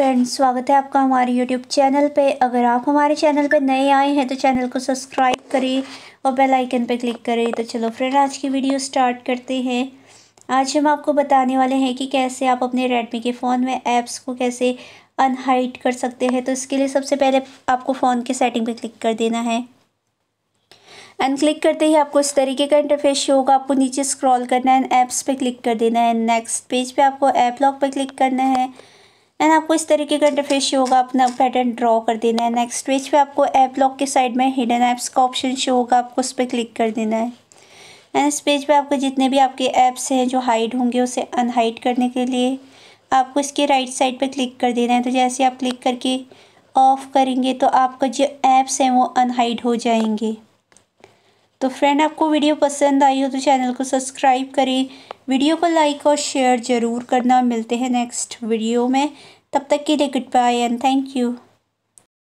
friends स्वागत है आपका हमारे यूट्यूब चैनल पे अगर आप हमारे चैनल पे नए आए हैं तो चैनल को सब्सक्राइब करें और बेल आइकन पे क्लिक करें तो चलो फ्रेंड आज की वीडियो स्टार्ट करते हैं आज हम आपको बताने वाले हैं कि कैसे आप अपने रेडमी के फ़ोन में ऐप्स को कैसे अनहाइड कर सकते हैं तो इसके लिए सबसे पहले आपको फ़ोन के सेटिंग पर क्लिक कर देना है एंड क्लिक करते ही आपको इस तरीके का इंटरफेस शो होगा आपको नीचे स्क्रॉल करना है एंड ऐप्स पे क्लिक कर देना है नेक्स्ट पेज पे आपको ऐप लॉक पे क्लिक करना है एंड आपको इस तरीके का इंटरफेस शो होगा अपना पैटर्न ड्रॉ कर देना है नेक्स्ट पेज पे आपको ऐप लॉक के साइड में हिडन ऐप्स का ऑप्शन शो होगा आपको उस पर क्लिक कर देना है एंड इस पेज पे आपको जितने भी आपके ऐप्स हैं जो हाइड होंगे उसे अनहाइड करने के लिए आपको इसके राइट साइड पर क्लिक कर देना है तो जैसे आप क्लिक करके ऑफ़ करेंगे तो आपका जो ऐप्स हैं वो अनहाइड हो जाएंगे तो फ्रेंड आपको वीडियो पसंद आई हो तो चैनल को सब्सक्राइब करें वीडियो को लाइक और शेयर ज़रूर करना मिलते हैं नेक्स्ट वीडियो में तब तक के लिए good bye and thank you